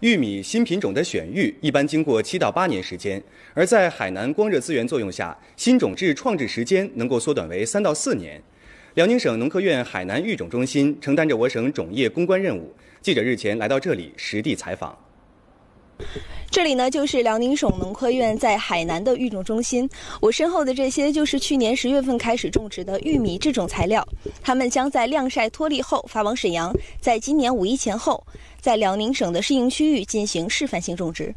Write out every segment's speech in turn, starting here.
玉米新品种的选育一般经过七到八年时间，而在海南光热资源作用下，新种质创制时间能够缩短为三到四年。辽宁省农科院海南育种中心承担着我省种业攻关任务，记者日前来到这里实地采访。这里呢，就是辽宁省农科院在海南的育种中心。我身后的这些，就是去年十月份开始种植的玉米制种材料。它们将在晾晒脱粒后发往沈阳，在今年五一前后，在辽宁省的适应区域进行示范性种植。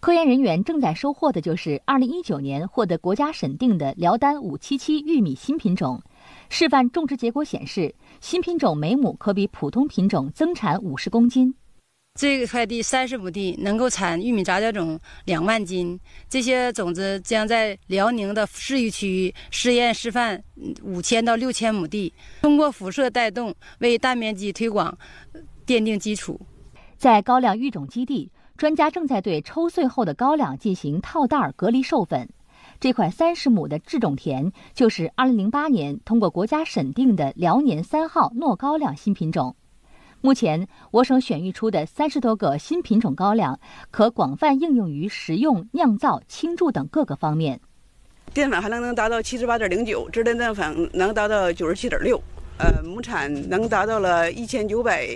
科研人员正在收获的就是二零一九年获得国家审定的辽丹五七七玉米新品种。示范种植结果显示，新品种每亩可比普通品种增产五十公斤。这块地三十亩地能够产玉米杂交种两万斤，这些种子将在辽宁的市验区试验示范五千到六千亩地，通过辐射带动为大面积推广奠定基础。在高粱育种基地，专家正在对抽穗后的高粱进行套袋隔离授粉。这块三十亩的制种田就是二零零八年通过国家审定的辽宁三号糯高粱新品种。目前，我省选育出的三十多个新品种高粱，可广泛应用于食用、酿造、清贮等各个方面。淀粉含量能达到七十八点零九，支淀粉能达到九十七点六，呃，亩产能达到了一千九百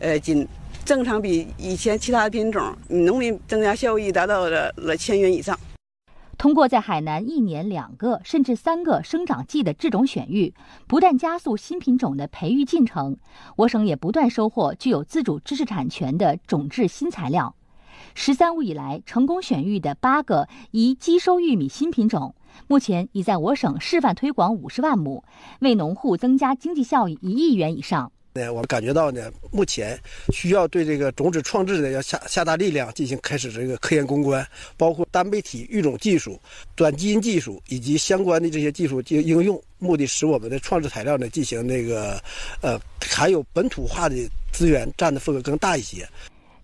呃斤，正常比以前其他品种，农民增加效益达到了了千元以上。通过在海南一年两个甚至三个生长季的制种选育，不断加速新品种的培育进程。我省也不断收获具有自主知识产权的种质新材料。“十三五”以来，成功选育的八个宜机收玉米新品种，目前已在我省示范推广五十万亩，为农户增加经济效益一亿元以上。那我们感觉到呢，目前需要对这个种子创制呢，要下下大力量进行开始这个科研攻关，包括单倍体育种技术、转基因技术以及相关的这些技术及应用，目的使我们的创制材料呢进行那个，呃，含有本土化的资源占的份额更大一些。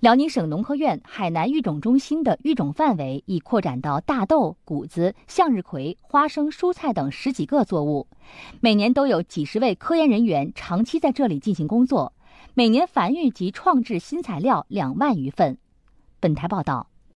辽宁省农科院海南育种中心的育种范围已扩展到大豆、谷子、向日葵、花生、蔬菜等十几个作物，每年都有几十位科研人员长期在这里进行工作，每年繁育及创制新材料两万余份。本台报道。